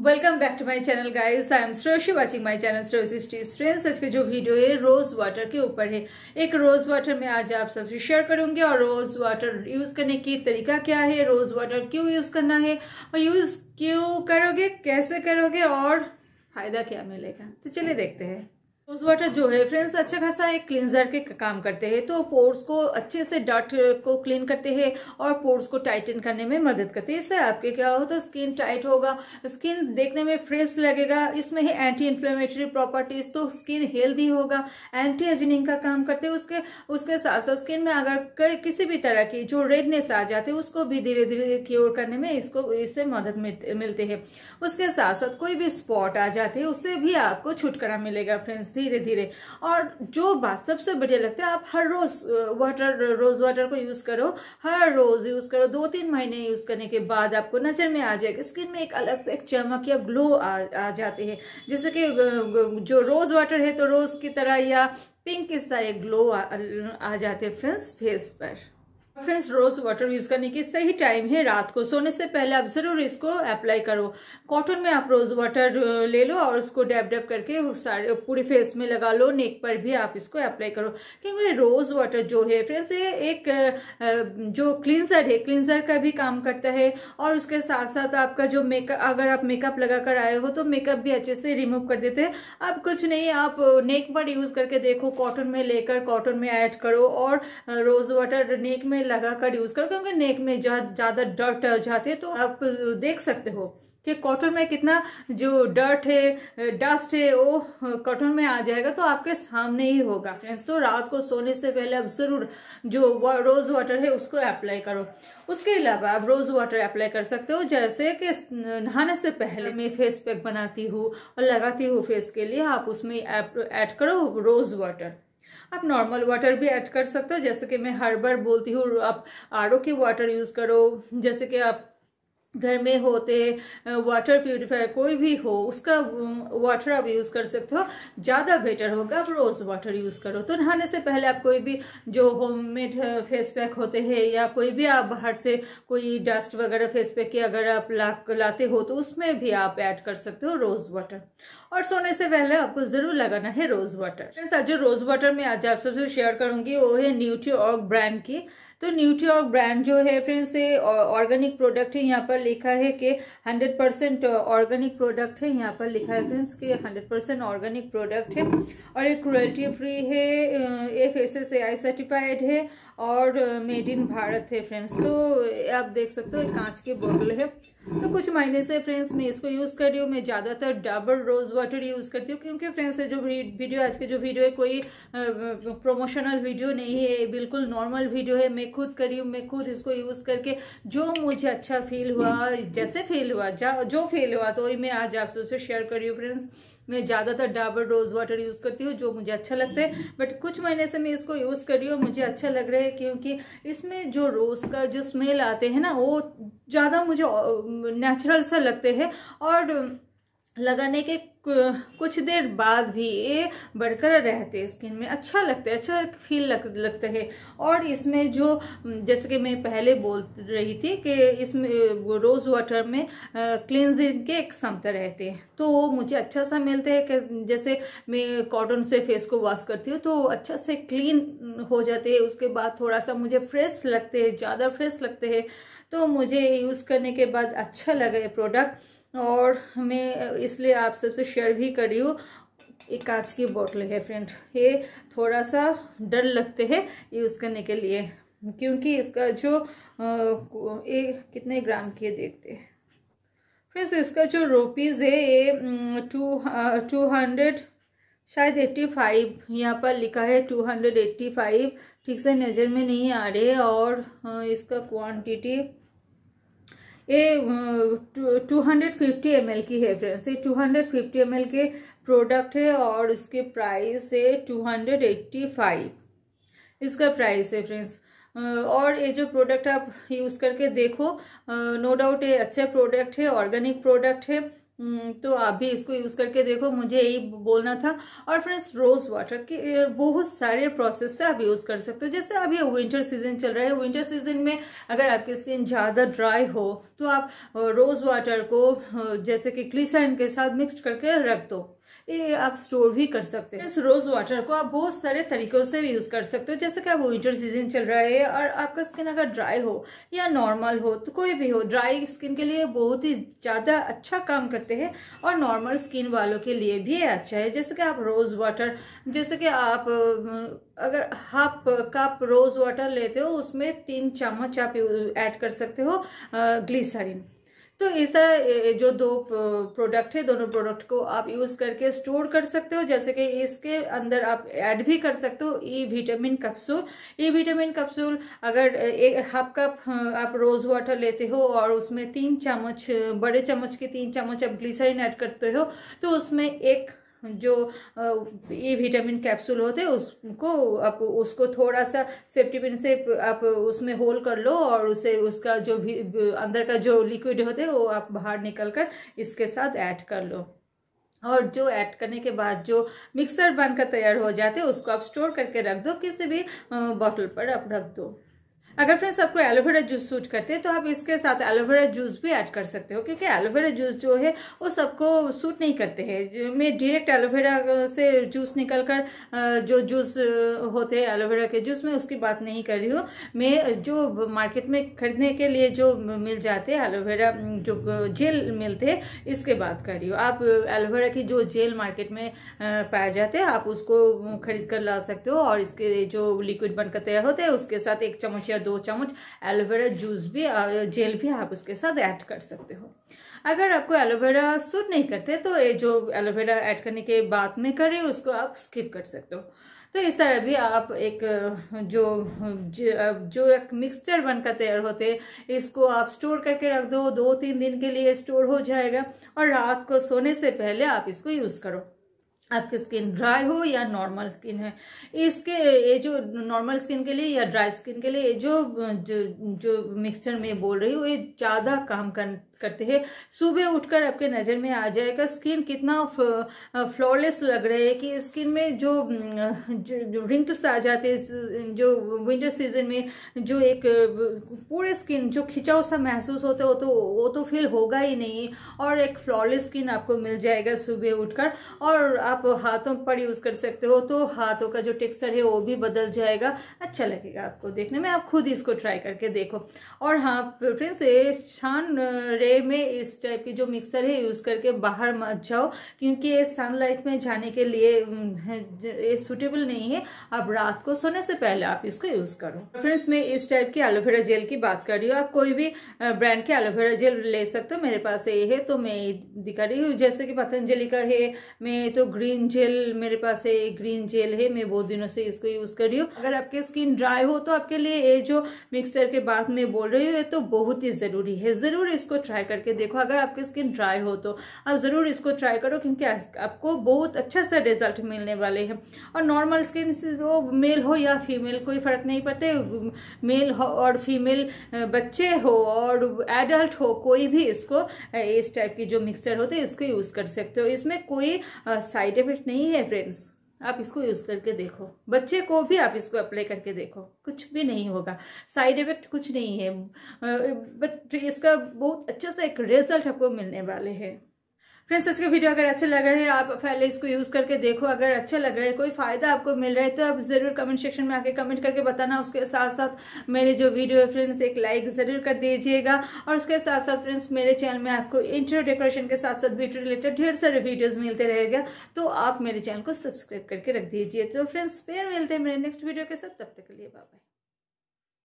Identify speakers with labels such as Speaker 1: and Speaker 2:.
Speaker 1: welcome back to my channel guys I am Shreshi watching my channel friends आज के जो video है rose water के ऊपर है एक रोज़ वाटर मैं आज आप सबसे शेयर करूंगी और रोज़ वाटर यूज़ करने की तरीका क्या है रोज़ वाटर क्यों यूज़ करना है और यूज़ क्यों करोगे कैसे करोगे और फ़ायदा क्या मिलेगा तो चलिए देखते हैं रोज वाटर जो है फ्रेंड्स अच्छा खासा एक क्लिनजर के काम करते हैं तो पोर्स को अच्छे से डॉट को क्लीन करते हैं और पोर्स को टाइटन करने में मदद करते हैं इससे आपके क्या हो तो स्किन टाइट होगा स्किन देखने में फ्रेश लगेगा इसमें है एंटी इन्फ्लेमेटरी प्रॉपर्टीज तो स्किन हेल्दी होगा एंटी एजनिंग का काम करते हैं उसके उसके साथ साथ स्किन में अगर किसी भी तरह की जो रेडनेस आ जाती है उसको भी धीरे धीरे क्योर करने में इसको इससे मदद मिलते है उसके साथ साथ कोई भी स्पॉट आ जाते हैं उससे भी आपको छुटकारा मिलेगा फ्रेंड्स धीरे धीरे और जो बात सबसे बढ़िया लगता है आप हर रोज वाटर रोज वाटर को यूज करो हर रोज यूज करो दो तीन महीने यूज करने के बाद आपको नजर में आ जाएगा स्किन में एक अलग से एक चमक या ग्लो आ, आ जाते हैं जैसे कि जो रोज वाटर है तो रोज की तरह या पिंक सा एक ग्लो आ, आ जाते हैं फ्रेंड्स फेस पर फ्रेंड्स रोज वाटर यूज करने की सही टाइम है रात को सोने से पहले आप जरूर इसको अप्लाई करो कॉटन में आप रोज वाटर ले लो और उसको डैप डैप करके सारे पूरे फेस में लगा लो नेक पर भी आप इसको अप्लाई करो क्योंकि रोज वाटर जो है फ्रेंड्स ये एक जो क्लिनजर है क्लिनजर का भी काम करता है और उसके साथ साथ आपका जो मेकअप अगर आप मेकअप लगा कर आए हो तो मेकअप भी अच्छे से रिमूव कर देते हैं अब कुछ नहीं आप नेक पर यूज करके देखो कॉटन में लेकर कॉटन में ऐड करो और रोज वाटर नेक में में कर यूज करो क्योंकि नेक में ज्यादा डर्ट जाते हैं तो आप देख सकते हो कि कॉटन में कितना जो डर्ट है डस्ट है वो कॉटन में आ जाएगा तो आपके सामने ही होगा फ्रेंड्स तो रात को सोने से पहले आप जरूर जो वा, रोज वाटर है उसको अप्लाई करो उसके अलावा आप रोज वाटर अप्लाई कर सकते हो जैसे कि नहाने से पहले मैं फेस पैक बनाती हूँ और लगाती हूँ फेस के लिए आप उसमें ऐड करो रोज वाटर आप नॉर्मल वाटर भी ऐड कर सकते हो जैसे कि मैं हर बार बोलती हूँ आप आर के वाटर यूज़ करो जैसे कि आप घर में होते वाटर प्योरीफायर कोई भी हो उसका वाटर आप यूज़ कर सकते हो ज़्यादा बेटर होगा आप रोज़ वाटर यूज़ करो तो नहाने से पहले आप कोई भी जो होममेड फेस पैक होते हैं या कोई भी आप बाहर से कोई डस्ट वगैरह फेस पैक की अगर आप ला लाते हो तो उसमें भी आप ऐड कर सकते हो रोज़ वाटर और सोने से पहले आपको ज़रूर लगाना है रोज़ वाटर जो रोज़ वाटर में आज आप सबसे शेयर करूँगी वो है न्यूट्री ऑर्ग ब्रांड की तो न्यूट्रियॉर्क ब्रांड जो है फ्रेंड्स ये ऑर्गेनिक प्रोडक्ट है यहाँ पर लिखा है कि हंड्रेड परसेंट ऑर्गेनिक प्रोडक्ट है यहाँ पर लिखा है फ्रेंड्स कि हंड्रेड परसेंट ऑर्गेनिक प्रोडक्ट है और ये क्रुएल्टी फ्री है F S S I certified है और मेड इन भारत है फ्रेंड्स तो आप देख सकते हो कांच के बोतल है तो कुछ महीने से फ्रेंड्स मैं इसको यूज़ कर रही हूँ मैं ज़्यादातर डाबर रोज़ वाटर यूज़ करती हूँ क्योंकि फ्रेंड्स जो वीडियो आज के जो वीडियो है कोई प्रोमोशनल वीडियो नहीं है बिल्कुल नॉर्मल वीडियो है मैं खुद करी हूँ मैं खुद इसको यूज़ करके जो मुझे अच्छा फील हुआ जैसे फील हुआ जो फील हुआ तो मैं आज आपसे उसे शेयर करी हूँ फ्रेंड्स मैं ज़्यादातर डाबर रोज़ वाटर यूज़ करती हूँ जो मुझे अच्छा लगता है बट कुछ महीने से मैं इसको यूज़ कर रही हूँ मुझे अच्छा लग रहा है क्योंकि इसमें जो रोज़ का जो स्मेल आते हैं ना वो ज़्यादा मुझे नेचुरल सा लगते हैं और लगाने के कुछ देर बाद भी ये बढ़कर रहते हैं स्किन में अच्छा लगता है अच्छा फील लग, लगता है और इसमें जो जैसे कि मैं पहले बोल रही थी कि इसमें रोज़ वाटर में क्लिनजिंग के एक क्षमता रहते हैं तो वो मुझे अच्छा सा मिलता है कि जैसे मैं कॉटन से फेस को वॉश करती हूँ तो अच्छा से क्लीन हो जाते हैं उसके बाद थोड़ा सा मुझे फ्रेश लगते हैं ज़्यादा फ्रेश लगते हैं तो मुझे यूज़ करने के बाद अच्छा लगा ये प्रोडक्ट और मैं इसलिए आप सबसे शेयर भी कर रही हूँ एक कांच की बोतल है फ्रेंड ये थोड़ा सा डर लगते हैं यूज़ करने के लिए क्योंकि इसका जो ये कितने ग्राम के देखते हैं फ्रेंड्स इसका जो रुपीज़ है ये टू टू हंड्रेड शायद एट्टी फाइव यहाँ पर लिखा है टू हंड्रेड एट्टी फाइव ठीक से नज़र में नहीं आ रहे और इसका क्वांटिटी ये two hundred fifty M L की है फ्रेंड्स ये two hundred fifty M L के प्रोडक्ट है और इसके प्राइस है टू हंड्रेड एट्टी फाइव इसका प्राइस है फ्रेंड्स और ये जो प्रोडक्ट आप यूज़ करके देखो नो डाउट ये अच्छा प्रोडक्ट है ऑर्गेनिक प्रोडक्ट है हम्म, तो आप भी इसको यूज़ करके देखो मुझे यही बोलना था और फ्रेंड्स रोज़ वाटर के बहुत सारे प्रोसेस से आप यूज़ कर सकते हो जैसे अभी विंटर सीजन चल रहा है विंटर सीजन में अगर आपकी स्किन ज़्यादा ड्राई हो तो आप रोज़ वाटर को जैसे कि क्लीसाइन के साथ मिक्स करके रख दो ये आप स्टोर भी कर सकते हैं इस रोज वाटर को आप बहुत सारे तरीकों से यूज कर सकते हो जैसे कि आप विंटर सीजन चल रहा है और आपका स्किन अगर ड्राई हो या नॉर्मल हो तो कोई भी हो ड्राई स्किन के लिए बहुत ही ज्यादा अच्छा काम करते हैं और नॉर्मल स्किन वालों के लिए भी अच्छा है जैसे कि आप रोज वाटर जैसे कि आप अगर हाफ कप रोज वाटर लेते हो उसमें तीन चम्मच आप ऐड कर सकते हो ग्लिसरीन तो इस तरह जो दो प्रोडक्ट है दोनों प्रोडक्ट को आप यूज करके स्टोर कर सकते हो जैसे कि इसके अंदर आप ऐड भी कर सकते हो E vitamin capsule E vitamin capsule अगर एक हाफ कप आप रोज वाटर लेते हो और उसमें तीन चम्मच बड़े चम्मच के तीन चम्मच आप ग्लिसरीन ऐड करते हो तो उसमें एक जो ए विटामिन कैप्सूल होते हैं उसको आप उसको थोड़ा सा सेफ्टी पिन से आप उसमें होल कर लो और उसे उसका जो भी अंदर का जो लिक्विड होते हैं वो आप बाहर निकल कर इसके साथ ऐड कर लो और जो ऐड करने के बाद जो मिक्सर बनकर तैयार हो जाते हैं उसको आप स्टोर करके रख दो किसी भी बॉटल पर आप रख दो अगर फ्रेंड्स आपको एलोवेरा जूस सूट करते हैं तो आप इसके साथ एलोवेरा जूस भी ऐड कर सकते हो क्योंकि एलोवेरा जूस जो है वो सबको सूट नहीं करते हैं मैं डायरेक्ट एलोवेरा से जूस निकल कर जो जूस होते हैं एलोवेरा के जूस में उसकी बात नहीं कर रही हूँ मैं जो मार्केट में खरीदने के लिए जो मिल जाते हैं एलोवेरा जो जेल मिलते हैं इसके बात कर रही हूँ आप एलोवेरा की जो जेल मार्केट में पाए जाते हैं आप उसको खरीद कर ला सकते हो और इसके जो लिक्विड बनकर तैयार होते हैं उसके साथ एक चमचिया दो चम्मच एलोवेरा जूस भी जेल भी आप उसके साथ ऐड कर सकते हो अगर आपको एलोवेरा सूट नहीं करते तो ये जो एलोवेरा ऐड करने के बाद में करें उसको आप स्किप कर सकते हो तो इस तरह भी आप एक जो जो एक मिक्सचर बनकर तैयार होते इसको आप स्टोर करके रख दो दो तीन दिन के लिए स्टोर हो जाएगा और रात को सोने से पहले आप इसको यूज़ करो आपकी स्किन ड्राई हो या नॉर्मल स्किन है इसके ये जो नॉर्मल स्किन के लिए या ड्राई स्किन के लिए ये जो जो, जो मिक्सचर में बोल रही हूँ ये ज़्यादा काम कर करते हैं सुबह उठकर आपके नज़र में आ जाएगा स्किन कितना फ्लॉलेस लग रहा है कि स्किन में जो, जो रिंकल्स आ जाते हैं जो विंटर सीजन में जो एक पूरे स्किन जो खिंचाव सा महसूस होता है वो तो वो तो फील होगा ही नहीं और एक फ्लॉलेस स्किन आपको मिल जाएगा सुबह उठकर और आप हाथों पर यूज़ कर सकते हो तो हाथों का जो टेक्सचर है वो भी बदल जाएगा अच्छा लगेगा आपको देखने में आप खुद इसको ट्राई करके देखो और हाँ फ्रेंड्स ये शान रे डे में इस टाइप की जो मिक्सर है यूज़ करके बाहर मत जाओ क्योंकि ये सनलाइट में जाने के लिए ये सूटेबल नहीं है आप रात को सोने से पहले आप इसको यूज़ करो फ्रेंड्स मैं इस टाइप की एलोवेरा जेल की बात कर रही हूँ आप कोई भी ब्रांड के एलोवेरा जेल ले सकते हो मेरे पास ये है तो मैं दिखा रही हूँ जैसे कि पतंजलि का है मैं तो ग्रीन जेल मेरे पास है ग्रीन जेल है मैं बहुत दिनों से इसको यूज़ कर रही हूँ अगर आपके स्किन ड्राई हो तो आपके लिए ये जो मिक्सर के बाद में बोल रही हूँ ये तो बहुत ही ज़रूरी है ज़रूर इसको ट्राई ट्राई करके देखो अगर आपकी स्किन ड्राई हो तो आप ज़रूर इसको ट्राई करो क्योंकि आपको बहुत अच्छा सा रिजल्ट मिलने वाले हैं और नॉर्मल स्किन वो मेल हो या फीमेल कोई फ़र्क नहीं पड़ते मेल हो और फीमेल बच्चे हो और एडल्ट हो कोई भी इसको इस टाइप की जो मिक्सचर होते हैं इसको यूज़ कर सकते हो इसमें कोई साइड इफेक्ट नहीं है फ्रेंड्स आप इसको यूज़ करके देखो बच्चे को भी आप इसको अप्लाई करके देखो कुछ भी नहीं होगा साइड इफेक्ट कुछ नहीं है बट इसका बहुत अच्छा सा एक रिजल्ट आपको मिलने वाले हैं फ्रेंड्स आज का वीडियो अगर अच्छा रहा है आप पहले इसको यूज़ करके देखो अगर अच्छा लग रहा है कोई फ़ायदा आपको मिल रहा है तो आप ज़रूर कमेंट सेक्शन में आके कमेंट करके बताना उसके साथ साथ मेरे जो वीडियो है फ्रेंड्स एक लाइक ज़रूर कर दीजिएगा और उसके साथ साथ फ्रेंड्स मेरे चैनल में आपको इंटरव्यू डेकोरेशन के साथ साथ ब्यूटी रिलेटेड ढेर सारे वीडियोज़ मिलते रहेगा तो आप मेरे चैनल को सब्सक्राइब करके रख दीजिए तो फ्रेंड्स फिर मिलते हैं मेरे नेक्स्ट वीडियो के साथ तब तक के लिए बाय